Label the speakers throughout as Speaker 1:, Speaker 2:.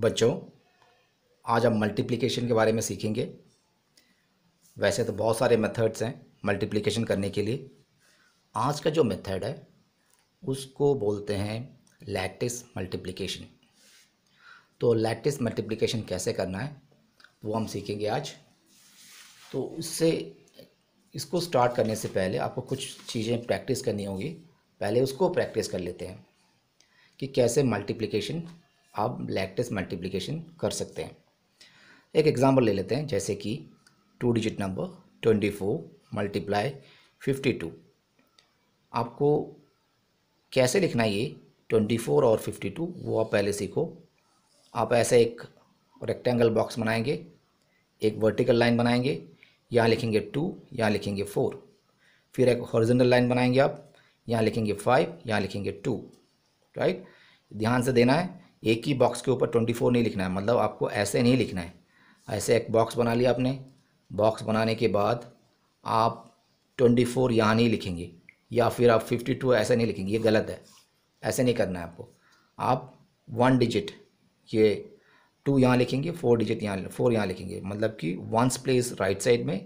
Speaker 1: बच्चों आज हम मल्टीप्लिकेशन के बारे में सीखेंगे वैसे तो बहुत सारे मेथड्स हैं मल्टीप्लिकेशन करने के लिए आज का जो मेथड है उसको बोलते हैं लैटिस मल्टीप्लिकेशन तो लैटिस मल्टीप्लिकेशन कैसे करना है वो हम सीखेंगे आज तो उससे इसको स्टार्ट करने से पहले आपको कुछ चीज़ें प्रैक्टिस करनी होगी पहले उसको प्रैक्टिस कर लेते हैं कि कैसे मल्टीप्लिकेशन आप लैक्टेस मल्टीप्लिकेशन कर सकते हैं एक एग्ज़ाम्पल ले लेते हैं जैसे कि two digit number twenty four multiply fifty two आपको कैसे लिखना है ये ट्वेंटी फोर और फिफ्टी टू वो आप पहले सीखो आप ऐसे एक रेक्टेंगल बॉक्स बनाएंगे एक वर्टिकल लाइन बनाएंगे यहाँ लिखेंगे टू यहाँ लिखेंगे फोर फिर एक हॉरिजेंटल लाइन बनाएंगे आप यहाँ लिखेंगे फाइव यहाँ लिखेंगे टू राइट ध्यान से देना है एक ही बॉक्स के ऊपर ट्वेंटी फोर नहीं लिखना है मतलब आपको ऐसे नहीं लिखना है ऐसे एक बॉक्स बना लिया आपने बॉक्स बनाने के बाद आप ट्वेंटी फोर यहाँ नहीं लिखेंगे या फिर आप फिफ्टी टू ऐसे नहीं लिखेंगे ये गलत है ऐसे नहीं करना है आपको आप वन डिजिट ये टू यहाँ लिखेंगे फोर डिजिट यहाँ फोर यहाँ लिखेंगे मतलब कि वंस प्लेस राइट साइड में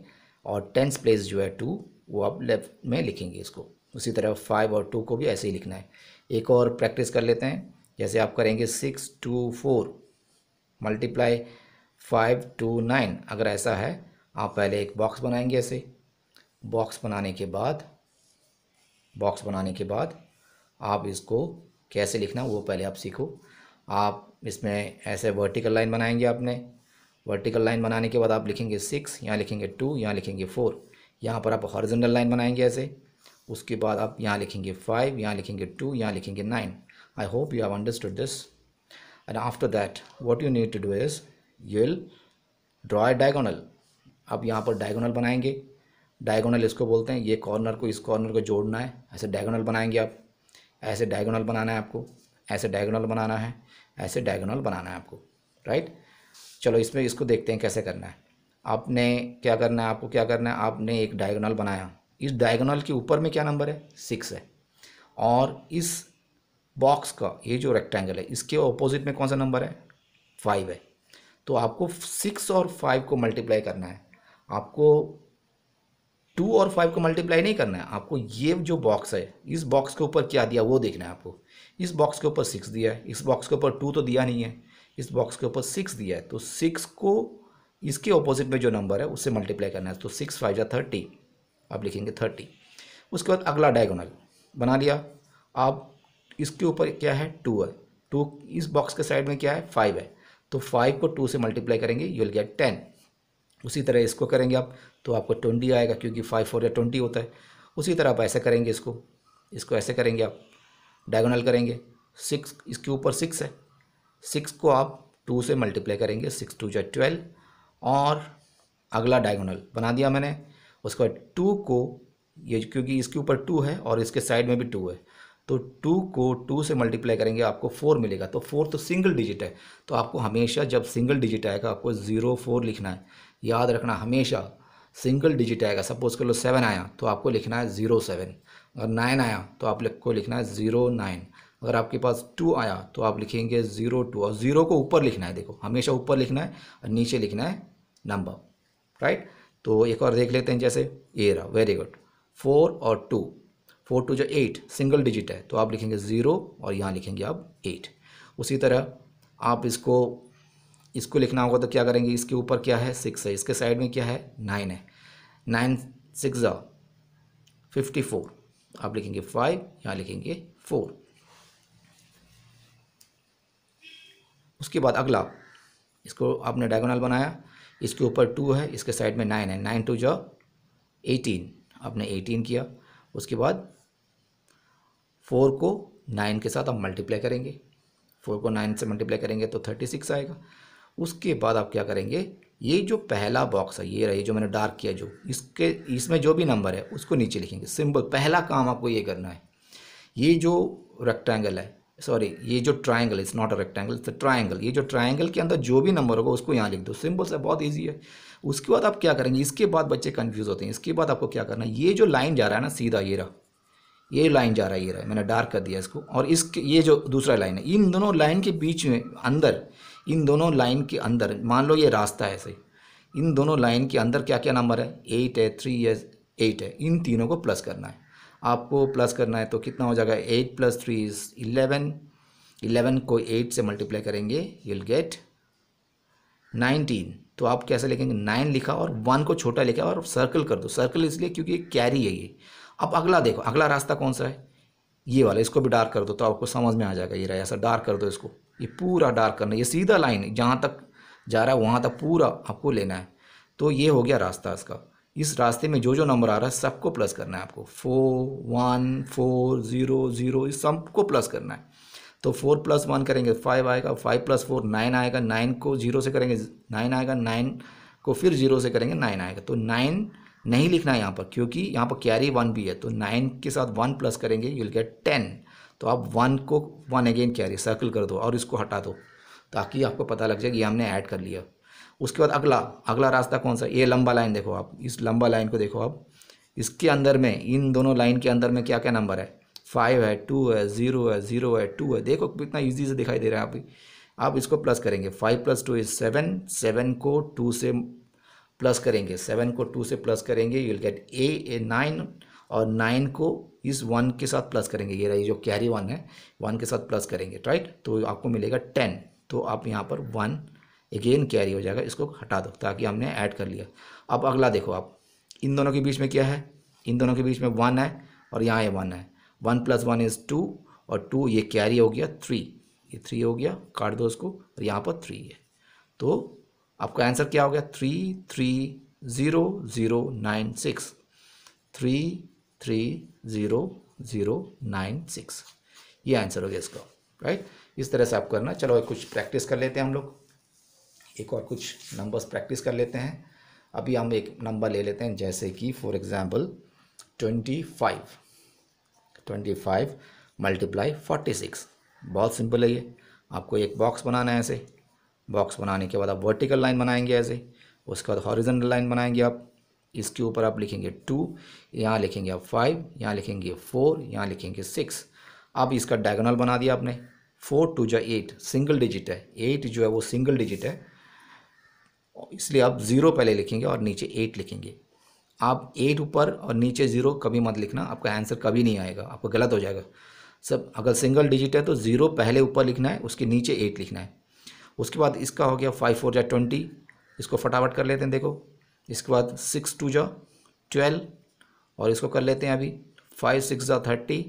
Speaker 1: और टेंस प्लेस जो है टू वो आप लेफ्ट में लिखेंगे इसको उसी तरह फाइव और टू को भी ऐसे ही लिखना है एक और प्रैक्टिस कर लेते हैं जैसे आप करेंगे six two four multiply five two nine अगर ऐसा है आप पहले एक बॉक्स बनाएंगे ऐसे बॉक्स बनाने के बाद बॉक्स बनाने के बाद आप इसको कैसे लिखना वो पहले आप सीखो आप इसमें ऐसे वर्टिकल लाइन बनाएंगे आपने वर्टिकल लाइन बनाने के बाद आप लिखेंगे सिक्स यहाँ लिखेंगे टू यहाँ लिखेंगे फोर यहाँ पर आप हॉरिजॉन्टल लाइन बनाएंगे ऐसे उसके बाद आप यहाँ लिखेंगे फाइव यहाँ लिखेंगे टू यहाँ लिखेंगे nine I hope you have understood this. And after that, what you need to do is you will draw a diagonal. अब यहाँ पर डायगोनल बनाएंगे डायगोनल इसको बोलते हैं ये कॉर्नर को इस कॉर्नर को जोड़ना है ऐसे डायगोनल बनाएंगे आप ऐसे डायगोनल बनाना है आपको ऐसे डायगोनल बनाना है ऐसे डायगोनल बनाना है आपको राइट चलो इसमें इसको देखते हैं कैसे करना है आपने क्या करना है आपको क्या करना है आपने एक डायगोनल बनाया इस डायगोनल के ऊपर में क्या नंबर है सिक्स है और इस बॉक्स का ये जो रेक्टेंगल है इसके ऑपोजिट में कौन सा नंबर है फाइव है तो आपको सिक्स और फाइव को मल्टीप्लाई करना है आपको टू और फाइव को मल्टीप्लाई नहीं करना है आपको ये जो बॉक्स है इस बॉक्स के ऊपर क्या दिया वो देखना है आपको इस बॉक्स के ऊपर सिक्स दिया है इस बॉक्स के ऊपर टू तो दिया नहीं है इस बॉक्स के ऊपर सिक्स दिया है तो सिक्स को इसके ऑपोजिट में जो नंबर है उससे मल्टीप्लाई करना है तो सिक्स फाइव या थर्टी आप लिखेंगे थर्टी उसके बाद अगला डायगोनल बना लिया आप इसके ऊपर क्या है टू है टू इस बॉक्स के साइड में क्या है फाइव है तो फाइव को टू से मल्टीप्लाई करेंगे यू विल गेट टेन उसी तरह इसको करेंगे आप तो आपको ट्वेंटी आएगा क्योंकि फाइव फोर या ट्वेंटी होता है उसी तरह आप ऐसे करेंगे इसको इसको ऐसे करेंगे आप डायगोनल करेंगे सिक्स इसके ऊपर सिक्स है सिक्स को आप टू से मल्टीप्लाई करेंगे सिक्स टू या ट्वेल्व और अगला डायगोनल बना दिया मैंने उसके बाद टू को ये क्योंकि इसके ऊपर टू है और इसके साइड में भी टू है तो टू को टू से मल्टीप्लाई करेंगे आपको फोर मिलेगा तो फोर तो सिंगल डिजिट है तो आपको हमेशा जब सिंगल डिजिट आएगा आपको ज़ीरो फोर लिखना है याद रखना हमेशा सिंगल डिजिट आएगा सपोज कर लो सेवन आया तो आपको लिखना है ज़ीरो सेवन अगर नाइन आया तो आप को लिखना है ज़ीरो नाइन अगर आपके पास टू आया तो आप लिखेंगे ज़ीरो टू और ज़ीरो को ऊपर लिखना है देखो हमेशा ऊपर लिखना है और नीचे लिखना है नंबर राइट तो एक और देख लेते हैं जैसे ए रहा वेरी गुड फोर और टू फोर टू जो एट सिंगल डिजिट है तो आप लिखेंगे ज़ीरो और यहाँ लिखेंगे आप एट उसी तरह आप इसको इसको लिखना होगा तो क्या करेंगे इसके ऊपर क्या है सिक्स है इसके साइड में क्या है नाइन है नाइन सिक्स ज़ा फिफ्टी फोर आप लिखेंगे फाइव यहाँ लिखेंगे फोर उसके बाद अगला इसको आपने डायगोनल बनाया इसके ऊपर टू है इसके साइड में नाइन है नाइन टू जो एटीन आपने एटीन किया उसके बाद फोर को नाइन के साथ आप मल्टीप्लाई करेंगे फोर को नाइन से मल्टीप्लाई करेंगे तो थर्टी सिक्स आएगा उसके बाद आप क्या करेंगे ये जो पहला बॉक्स है ये रही जो मैंने डार्क किया जो इसके इसमें जो भी नंबर है उसको नीचे लिखेंगे सिंबल पहला काम आपको ये करना है ये जो रेक्टेंगल है सॉरी ये जो triangle it's not a rectangle it's triangle ये जो ट्राइंगल के अंदर जो भी नंबर होगा उसको यहाँ लिख दो सिंबल से बहुत ईजी है उसके बाद आप क्या करेंगे इसके बाद बच्चे कन्फ्यूज़ होते हैं इसके बाद आपको क्या करना है ये जो लाइन जा रहा है ना सीधा ये रहा ये लाइन जा रहा है ये रहा है मैंने डार्क कर दिया इसको और इस ये जो दूसरा लाइन है इन दोनों लाइन के बीच में अंदर इन दोनों लाइन के अंदर मान लो ये रास्ता है ऐसे इन दोनों लाइन के अंदर क्या क्या नंबर है एट है थ्री है एट है इन तीनों को प्लस करना है आपको प्लस करना है तो कितना हो जाएगा eight plus three is eleven eleven को एट से मल्टीप्लाई करेंगे विल गेट नाइनटीन तो आप कैसे लिखेंगे नाइन लिखा और वन को छोटा लिखा और सर्कल कर दो सर्कल इसलिए क्योंकि कैरी है ये अब अगला देखो अगला रास्ता कौन सा है ये वाला इसको भी डार्क कर दो तो आपको समझ में आ जाएगा ये रहा ऐसा डार्क कर दो इसको ये पूरा डार्क करना ये सीधा लाइन जहाँ तक जा रहा है वहाँ तक पूरा आपको लेना है तो ये हो गया रास्ता इसका इस रास्ते में जो जो नंबर आ रहा है सबको प्लस करना है आपको four one four zero zero इस सबको प्लस करना है तो फोर प्लस वन करेंगे फाइव आएगा फाइव प्लस फोर नाइन आएगा नाइन को जीरो से करेंगे नाइन आएगा नाइन को फिर जीरो से करेंगे नाइन आएगा तो नाइन नहीं लिखना है यहाँ पर क्योंकि यहाँ पर कैरी वन भी है तो नाइन के साथ वन प्लस करेंगे यू विल गेट टेन तो आप वन को वन अगेन कैरी सर्कल कर दो और इसको हटा दो ताकि आपको पता लग जाए कि हमने ऐड कर लिया उसके बाद अगला अगला रास्ता कौन सा ये लंबा लाइन देखो आप इस लंबा लाइन को देखो आप इसके अंदर में इन दोनों लाइन के अंदर में क्या क्या नंबर है फाइव है टू है ज़ीरो है ज़ीरो है टू है देखो कितना ईजी से दिखाई दे रहा है आप आप इसको प्लस करेंगे five plus two is seven seven को टू से प्लस करेंगे सेवन को टू से प्लस करेंगे you will get a a nine और नाइन को इस वन के साथ प्लस करेंगे ये रही जो कैरी वन है वन के साथ प्लस करेंगे राइट तो आपको मिलेगा टेन तो आप यहाँ पर वन अगेन कैरी हो जाएगा इसको हटा दो ताकि हमने ऐड कर लिया अब अगला देखो आप इन दोनों के बीच में क्या है इन दोनों के बीच में वन है और यहाँ ये वन है one plus one is two और टू ये कैरी हो गया थ्री ये थ्री हो गया काट दो उसको और यहाँ पर थ्री है तो आपका आंसर क्या हो गया three three zero zero nine six three three zero zero nine six ये आंसर हो गया इसका राइट इस तरह से आप करना चलो कुछ प्रैक्टिस कर लेते हैं हम लोग एक और कुछ नंबर्स प्रैक्टिस कर लेते हैं अभी हम एक नंबर ले लेते हैं जैसे कि for example twenty five twenty five multiply forty six बहुत सिंपल है ये आपको एक बॉक्स बनाना है ऐसे बॉक्स बनाने के बाद आप वर्टिकल लाइन बनाएंगे ऐसे उसके बाद हॉरिजेंटल लाइन बनाएंगे आप इसके ऊपर आप लिखेंगे टू यहाँ लिखेंगे आप फाइव यहाँ लिखेंगे फोर यहाँ लिखेंगे सिक्स अब इसका डायगोनल बना दिया आपने फोर टू जो एट सिंगल डिजिट है एट जो है वो सिंगल डिजिट है इसलिए आप ज़ीरो पहले लिखेंगे और नीचे एट लिखेंगे आप एट ऊपर और नीचे ज़ीरो कभी मत लिखना आपका आंसर कभी नहीं आएगा आपको गलत हो जाएगा सब अगर सिंगल डिजिट है तो ज़ीरो पहले ऊपर लिखना है उसके नीचे एट लिखना है उसके बाद इसका हो गया फाइव फोर जा ट्वेंटी इसको फटाफट कर लेते हैं देखो इसके बाद सिक्स टू जा ट्वेल्व और इसको कर लेते हैं अभी फाइव सिक्स जा थर्टी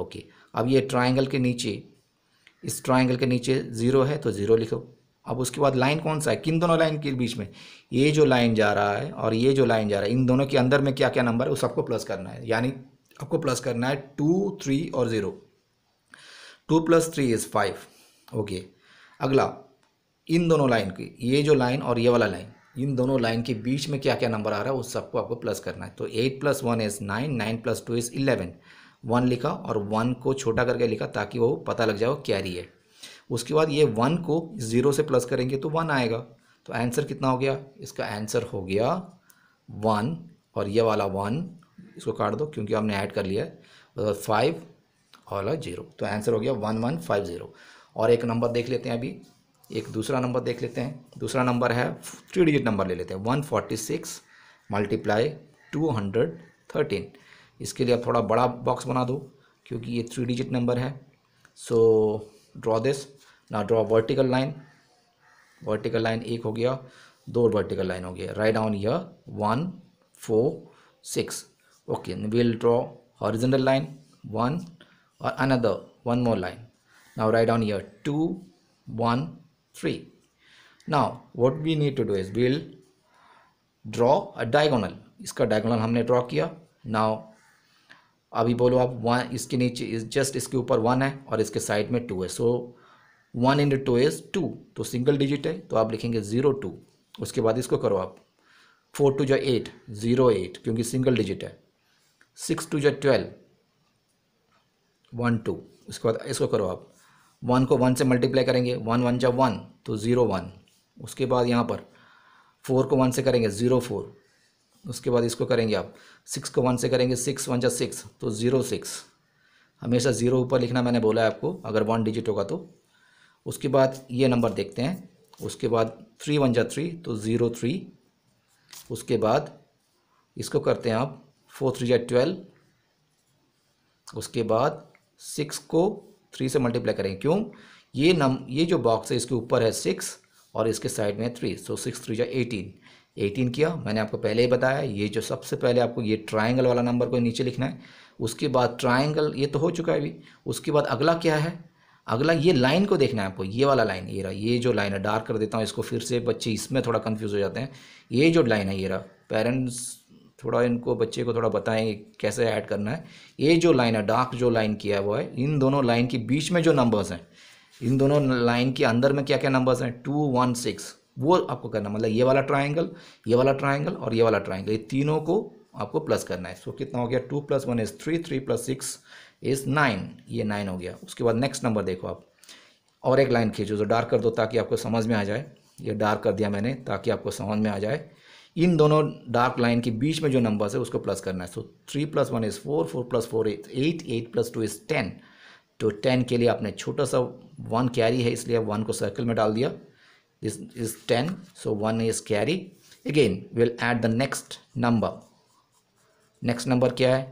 Speaker 1: ओके अब ये ट्राइंगल के नीचे इस ट्राइंगल के नीचे ज़ीरो है तो ज़ीरो लिखो अब उसके बाद लाइन कौन सा है किन दोनों लाइन के बीच में ये जो लाइन जा रहा है और ये जो लाइन जा रहा है इन दोनों के अंदर में क्या क्या नंबर है वो सबको प्लस करना है यानी आपको प्लस करना है टू थ्री और zero two plus three is five okay अगला इन दोनों लाइन की ये जो लाइन और ये वाला लाइन इन दोनों लाइन के बीच में क्या क्या नंबर आ रहा है उस सबको आपको प्लस करना है तो eight plus one is nine nine plus two is eleven one लिखा और वन को छोटा करके लिखा ताकि वो पता लग जाए कैरी है उसके बाद ये वन को ज़ीरो से प्लस करेंगे तो वन आएगा तो आंसर कितना हो गया इसका आंसर हो गया वन और ये वाला वन इसको काट दो क्योंकि आपने ऐड कर लिया है फाइव और जीरो तो आंसर हो गया वन वन फाइव ज़ीरो और एक नंबर देख लेते हैं अभी एक दूसरा नंबर देख लेते हैं दूसरा नंबर है थ्री डिजिट नंबर ले लेते हैं one forty six multiply two hundred thirteen इसके लिए आप थोड़ा बड़ा बॉक्स बना दो क्योंकि ये थ्री डिजिट नंबर है सो ड्रॉ दिस ना draw vertical line vertical line एक हो गया दो वर्टिकल लाइन हो गया write down your one four six okay will draw horizontal line one और another one more line now write down your two one 3 now what we need to do is we'll draw a diagonal इसका diagonal हमने draw किया now अभी बोलो आप one इसके नीचे इस जस्ट इसके ऊपर वन है और इसके साइड में टू है so one in two is two तो सिंगल डिजिट है तो आप लिखेंगे ज़ीरो टू उसके बाद इसको करो आप फोर टू जो एट ज़ीरो एट क्योंकि सिंगल डिजिट है सिक्स टू जो ट्वेल्व वन टू उसके बाद इसको करो आप वन को वन से मल्टीप्लाई करेंगे वन वन जब वन तो ज़ीरो वन उसके बाद यहाँ पर फोर को वन से करेंगे ज़ीरो फोर उसके बाद इसको करेंगे आप सिक्स को वन से करेंगे सिक्स वन जब सिक्स तो ज़ीरो सिक्स हमेशा ज़ीरो ऊपर लिखना मैंने बोला है आपको अगर वन डिजिट होगा तो उसके बाद ये नंबर देखते हैं उसके बाद थ्री वन जब थ्री तो ज़ीरो थ्री उसके बाद इसको करते हैं आप फोर थ्री जै ट्वेल्व उसके बाद सिक्स को थ्री से मल्टीप्लाई करेंगे क्यों ये नम ये जो बॉक्स है इसके ऊपर है सिक्स और इसके साइड में थ्री सो सिक्स थ्री जो एटीन एटीन किया मैंने आपको पहले ही बताया ये जो सबसे पहले आपको ये ट्राइंगल वाला नंबर को नीचे लिखना है उसके बाद ट्राइंगल ये तो हो चुका है अभी उसके बाद अगला क्या है अगला ये लाइन को देखना है आपको ये वाला लाइन ये रहा ये जो लाइन है डार्क कर देता हूँ इसको फिर से बच्चे इसमें थोड़ा कन्फ्यूज़ हो जाते हैं ये जो लाइन है ये रहा पेरेंट्स थोड़ा इनको बच्चे को थोड़ा बताएं कैसे ऐड करना है ये जो लाइन है डार्क जो लाइन किया हुआ है इन दोनों लाइन के बीच में जो नंबर्स हैं इन दोनों लाइन के अंदर में क्या क्या नंबर्स हैं टू वन सिक्स वो आपको करना मतलब ये वाला ट्राइंगल ये वाला ट्राइंगल और ये वाला ट्राइंगल ये तीनों को आपको प्लस करना है सो कितना हो गया two plus one is three three plus six is nine ये नाइन हो गया उसके बाद नेक्स्ट नंबर देखो आप और एक लाइन खींचो जो डार्क कर दो ताकि आपको समझ में आ जाए ये डार्क कर दिया मैंने ताकि आपको समझ में आ जाए इन दोनों डार्क लाइन के बीच में जो नंबर्स है उसको प्लस करना है so three plus one is four four plus four is eight eight plus two is ten तो टेन के लिए आपने छोटा सा वन कैरी है इसलिए वन को सर्कल में डाल दिया this is ten so one is carry again will add the next number next number क्या है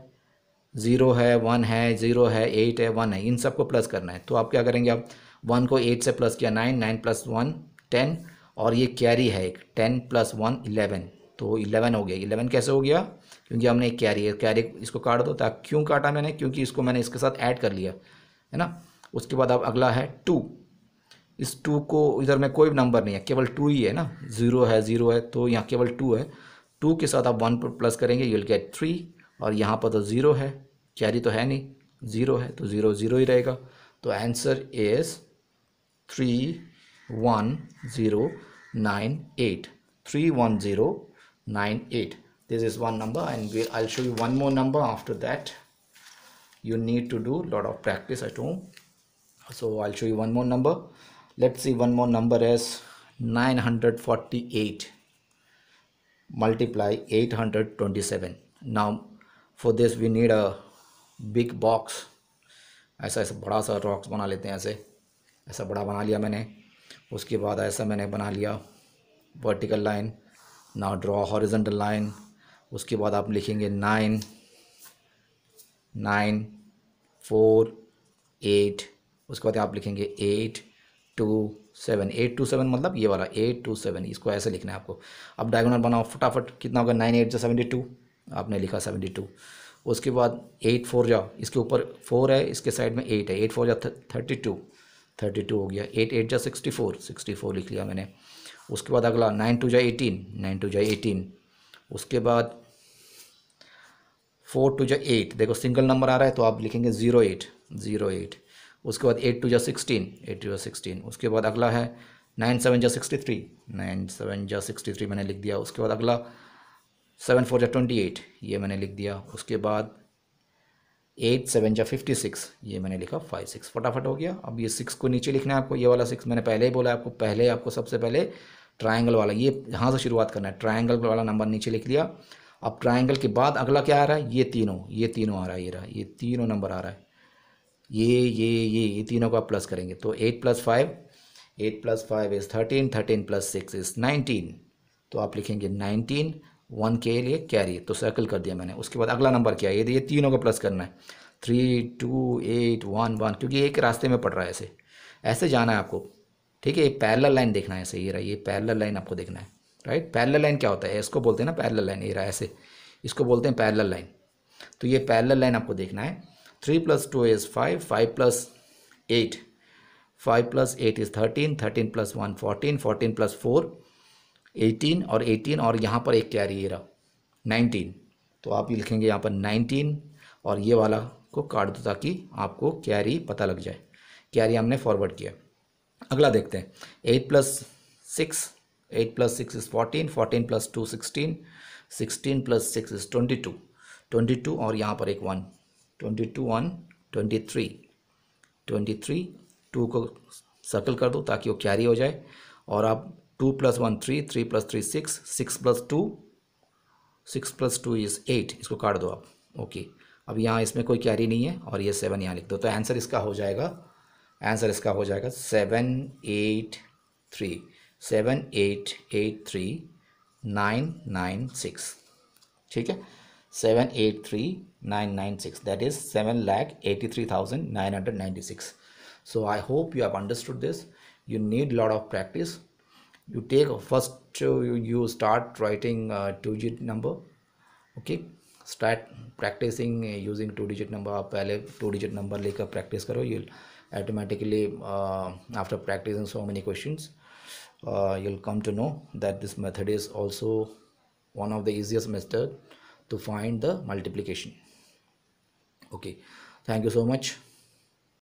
Speaker 1: ज़ीरो है वन है ज़ीरो है एट है वन है इन सबको प्लस करना है तो आप क्या करेंगे आप वन को एट से प्लस किया nine nine plus one ten और ये कैरी है एक टेन प्लस वन इलेवन तो इलेवन हो गया इलेवन कैसे हो गया क्योंकि हमने एक कैरी है कैरी इसको काट दो ताकि क्यों काटा मैंने क्योंकि इसको मैंने इसके साथ ऐड कर लिया है ना उसके बाद अब अगला है टू इस टू को इधर में कोई नंबर नहीं है केवल टू ही है ना ज़ीरो है ज़ीरो है तो यहाँ केवल टू है टू के साथ आप वन पर प्लस करेंगे यू विल गेट थ्री और यहाँ पर तो ज़ीरो है कैरी तो है नहीं ज़ीरो है तो ज़ीरो ज़ीरो ही रहेगा तो answer is three one zero nine eight three one zero nine eight this is one number and we I'll show you one more number after that you need to do a lot of practice at home so I'll show you one more number let's see one more number as 948 multiply 827 now for this we need a big box ऐसा ऐसा बड़ा सा rocks बना लेते हैं ऐसे ऐसा बड़ा बना लिया मैंने उसके बाद ऐसा मैंने बना लिया vertical line now draw horizontal line उसके बाद आप लिखेंगे नाइन नाइन फोर एट उसके बाद आप लिखेंगे eight two seven eight two seven मतलब ये वाला एट टू सेवन इसको ऐसे लिखना है आपको अब डायगोनल बनाओ फटाफट कितना होगा नाइन एट जो सेवेंटी टू आपने लिखा सेवेंटी टू उसके बाद एट फोर जाओ इसके ऊपर फोर है इसके साइड में एट है एट फोर जा थर्टी टू थर्टी टू हो गया एट एट जा सिक्सटी फोर सिक्सटी फोर लिख लिया मैंने उसके बाद अगला नाइन टू जा एटीन नाइन टू जा एटीन उसके बाद फोर टू जा एट देखो सिंगल नंबर आ रहा है तो आप लिखेंगे ज़ीरो एट ज़ीरो एट उसके बाद एट टू जा सिक्सटीन एट टू जा सिक्सटीन उसके बाद अगला है नाइन सेवन जा सिक्सटी थ्री नाइन सेवन जा सिक्सटी थ्री मैंने लिख दिया उसके बाद अगला सेवन फोर जा ट्वेंटी एट ये मैंने लिख दिया उसके बाद एट सेवन जा फिफ्टी सिक्स ये मैंने लिखा फाइव सिक्स फटाफट हो गया अब ये सिक्स को नीचे लिखना है आपको ये वाला सिक्स मैंने पहले ही बोला आपको पहले आपको सबसे पहले ट्राइंगल वाला ये यहाँ से शुरुआत करना है ट्राइंगल वाला नंबर नीचे लिख लिया अब ट्राइंगल के बाद अगला क्या आ रहा है ये तीनों ये तीनों आ रहा है ये रहा ये तीनों नंबर आ रहा है ये ये ये ये तीनों को आप प्लस करेंगे तो eight plus five eight plus five is thirteen thirteen plus six is nineteen तो आप लिखेंगे नाइनटीन वन के लिए कैरी तो सर्कल कर दिया मैंने उसके बाद अगला नंबर क्या है ये ये तीनों को प्लस करना है three two eight one one क्योंकि एक रास्ते में पड़ रहा है ऐसे ऐसे जाना है आपको ठीक है ये पैरल लाइन देखना है ऐसे ये रहा ये पैरल लाइन आपको देखना है राइट पैरल लाइन क्या होता है इसको बोलते हैं ना पैरल लाइन ये रहा ऐसे इसको बोलते हैं पैरल लाइन तो ये पैरल लाइन आपको देखना है three plus two is five five plus eight five plus eight is thirteen thirteen plus one fourteen fourteen plus four eighteen और एटीन और यहाँ पर एक कैरी रहा नाइनटीन तो आप लिखेंगे यहाँ पर नाइनटीन और ये वाला को काट दो ताकि आपको कैरी पता लग जाए कैरी हमने फॉरवर्ड किया अगला देखते हैं eight plus six eight plus six is fourteen fourteen plus two sixteen sixteen plus six is twenty two twenty two और यहाँ पर एक one twenty two one twenty three twenty three two को सर्कल कर दो ताकि वो कैरी हो जाए और आप two plus one three three plus three six six plus two six plus two is eight इसको काट दो आप ओके अब यहाँ इसमें कोई कैरी नहीं है और ये सेवन यहाँ लिख दो तो आंसर इसका हो जाएगा आंसर इसका हो जाएगा seven eight three seven eight eight three nine nine six ठीक है seven eight three nine nine six that is seven lakh eighty three thousand nine hundred ninety six so I hope you have understood this you need lot of practice you take first you, you start writing a two digit number okay start practicing uh, using two digit number आप पहले two digit number a practice करो you'll automatically uh, after practicing so many questions uh, you'll come to know that this method is also one of the easiest method to find the multiplication okay thank you so much